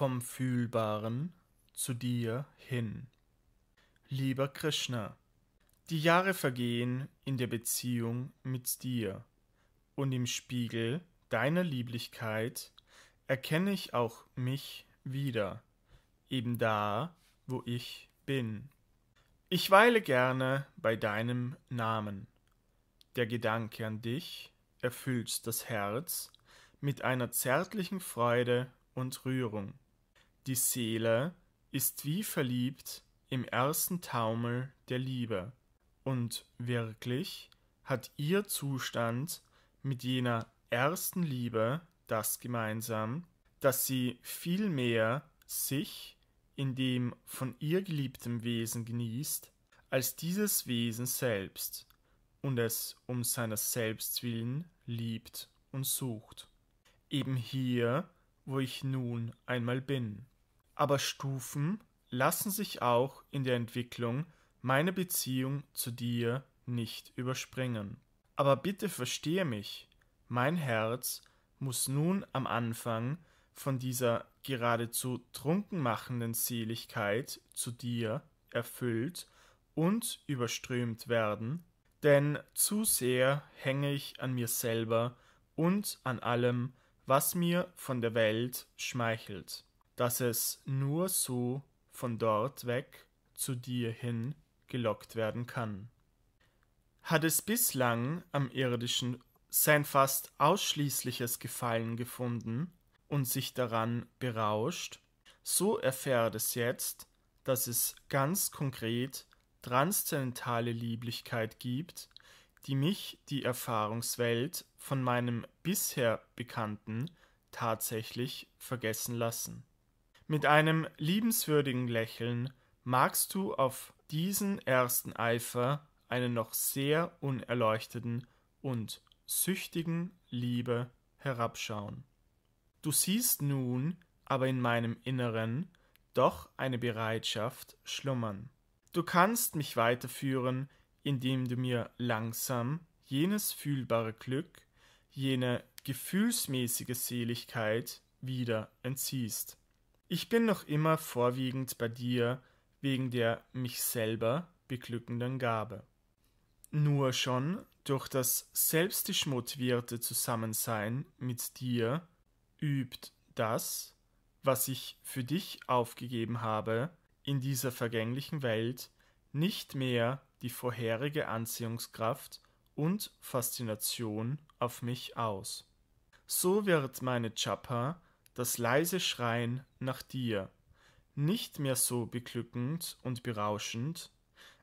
vom Fühlbaren zu dir hin. Lieber Krishna, die Jahre vergehen in der Beziehung mit dir, und im Spiegel deiner Lieblichkeit erkenne ich auch mich wieder, eben da, wo ich bin. Ich weile gerne bei deinem Namen. Der Gedanke an dich erfüllt das Herz mit einer zärtlichen Freude und Rührung. Die Seele ist wie verliebt im ersten Taumel der Liebe, und wirklich hat ihr Zustand mit jener ersten Liebe das gemeinsam, dass sie vielmehr sich in dem von ihr geliebten Wesen genießt, als dieses Wesen selbst und es um seiner selbst willen liebt und sucht. Eben hier wo ich nun einmal bin. Aber Stufen lassen sich auch in der Entwicklung meiner Beziehung zu dir nicht überspringen. Aber bitte verstehe mich, mein Herz muss nun am Anfang von dieser geradezu trunkenmachenden Seligkeit zu dir erfüllt und überströmt werden, denn zu sehr hänge ich an mir selber und an allem, was mir von der Welt schmeichelt, dass es nur so von dort weg zu dir hin gelockt werden kann. Hat es bislang am irdischen sein fast ausschließliches Gefallen gefunden und sich daran berauscht, so erfährt es jetzt, dass es ganz konkret transzendentale Lieblichkeit gibt, die mich die Erfahrungswelt von meinem bisher Bekannten tatsächlich vergessen lassen. Mit einem liebenswürdigen Lächeln magst du auf diesen ersten Eifer einen noch sehr unerleuchteten und süchtigen Liebe herabschauen. Du siehst nun aber in meinem Inneren doch eine Bereitschaft schlummern. Du kannst mich weiterführen, indem du mir langsam jenes fühlbare Glück jene gefühlsmäßige Seligkeit wieder entziehst. Ich bin noch immer vorwiegend bei dir wegen der mich selber beglückenden Gabe. Nur schon durch das selbstisch motivierte Zusammensein mit dir übt das, was ich für dich aufgegeben habe, in dieser vergänglichen Welt nicht mehr die vorherige Anziehungskraft und Faszination auf mich aus. So wird meine Chapa das leise Schreien nach dir nicht mehr so beglückend und berauschend,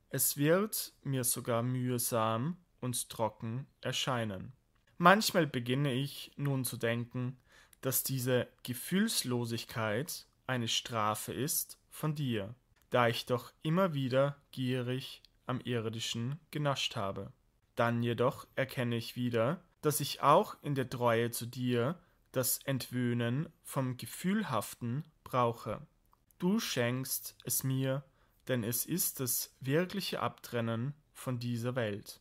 es wird mir sogar mühsam und trocken erscheinen. Manchmal beginne ich nun zu denken, dass diese Gefühlslosigkeit eine Strafe ist von dir, da ich doch immer wieder gierig am irdischen genascht habe. Dann jedoch erkenne ich wieder, dass ich auch in der Treue zu dir das Entwöhnen vom Gefühlhaften brauche. Du schenkst es mir, denn es ist das wirkliche Abtrennen von dieser Welt.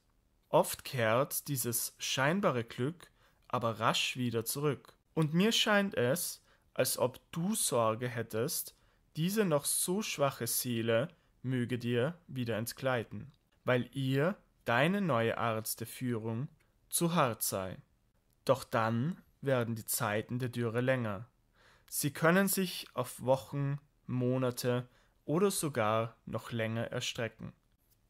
Oft kehrt dieses scheinbare Glück aber rasch wieder zurück. Und mir scheint es, als ob du Sorge hättest, diese noch so schwache Seele möge dir wieder entgleiten, weil ihr deine neue Art der Führung zu hart sei. Doch dann werden die Zeiten der Dürre länger. Sie können sich auf Wochen, Monate oder sogar noch länger erstrecken.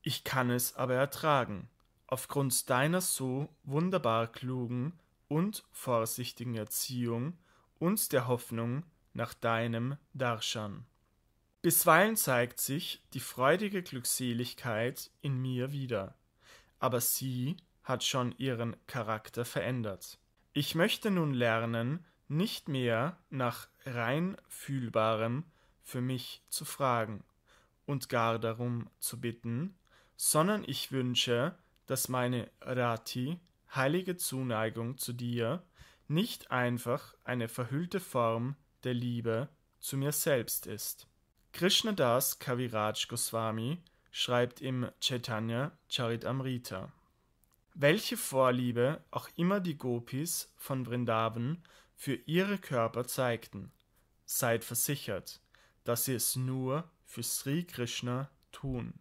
Ich kann es aber ertragen, aufgrund deiner so wunderbar klugen und vorsichtigen Erziehung und der Hoffnung nach deinem Darshan. Bisweilen zeigt sich die freudige Glückseligkeit in mir wieder aber sie hat schon ihren Charakter verändert. Ich möchte nun lernen, nicht mehr nach rein fühlbarem für mich zu fragen und gar darum zu bitten, sondern ich wünsche, dass meine Rati, heilige Zuneigung zu dir, nicht einfach eine verhüllte Form der Liebe zu mir selbst ist. Krishnadas Kaviraj Goswami schreibt im Chaitanya Charitamrita. Welche Vorliebe auch immer die Gopis von Vrindavan für ihre Körper zeigten, seid versichert, dass sie es nur für Sri Krishna tun.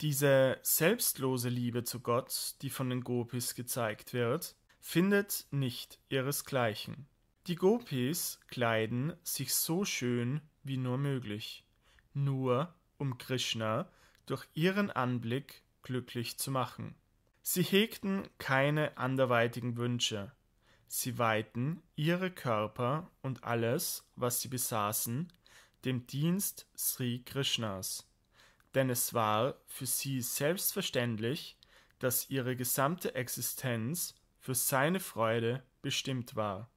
Diese selbstlose Liebe zu Gott, die von den Gopis gezeigt wird, findet nicht ihresgleichen. Die Gopis kleiden sich so schön wie nur möglich, nur um Krishna durch ihren Anblick glücklich zu machen. Sie hegten keine anderweitigen Wünsche. Sie weihten ihre Körper und alles, was sie besaßen, dem Dienst Sri Krishnas. Denn es war für sie selbstverständlich, dass ihre gesamte Existenz für seine Freude bestimmt war.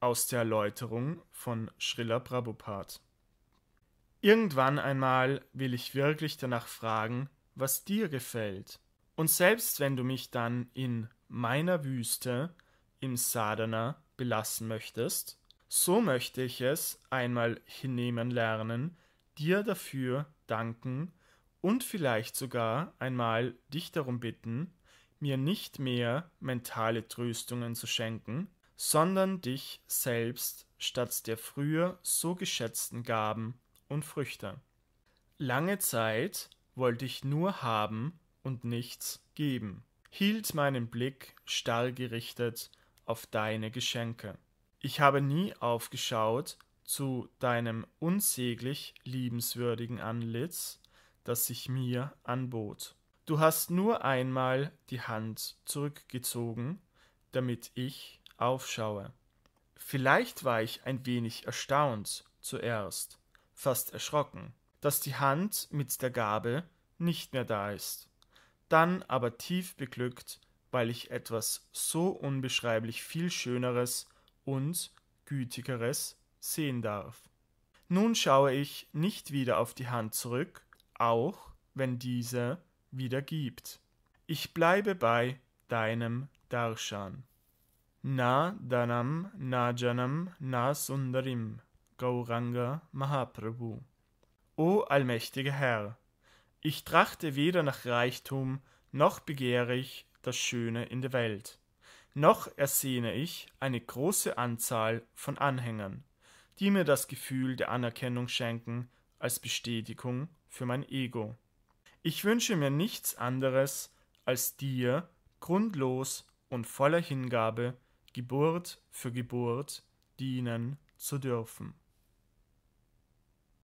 Aus der Erläuterung von Srila Prabhupada Irgendwann einmal will ich wirklich danach fragen, was dir gefällt. Und selbst wenn du mich dann in meiner Wüste im Sadhana belassen möchtest, so möchte ich es einmal hinnehmen lernen, dir dafür danken und vielleicht sogar einmal dich darum bitten, mir nicht mehr mentale Tröstungen zu schenken, sondern dich selbst statt der früher so geschätzten Gaben und Früchte. Lange Zeit wollte ich nur haben und nichts geben, hielt meinen Blick starr gerichtet auf deine Geschenke. Ich habe nie aufgeschaut zu deinem unsäglich liebenswürdigen Anlitz, das sich mir anbot. Du hast nur einmal die Hand zurückgezogen, damit ich aufschaue. Vielleicht war ich ein wenig erstaunt zuerst, fast erschrocken, dass die Hand mit der Gabel nicht mehr da ist, dann aber tief beglückt, weil ich etwas so unbeschreiblich viel Schöneres und Gütigeres sehen darf. Nun schaue ich nicht wieder auf die Hand zurück, auch wenn diese wieder gibt. Ich bleibe bei deinem Darshan. Na Danam, Na Janam, Na Sundarim. Gauranga Mahaprabhu. O allmächtiger Herr, ich trachte weder nach Reichtum, noch begehre ich das Schöne in der Welt, noch ersehne ich eine große Anzahl von Anhängern, die mir das Gefühl der Anerkennung schenken als Bestätigung für mein Ego. Ich wünsche mir nichts anderes, als dir grundlos und voller Hingabe Geburt für Geburt dienen zu dürfen.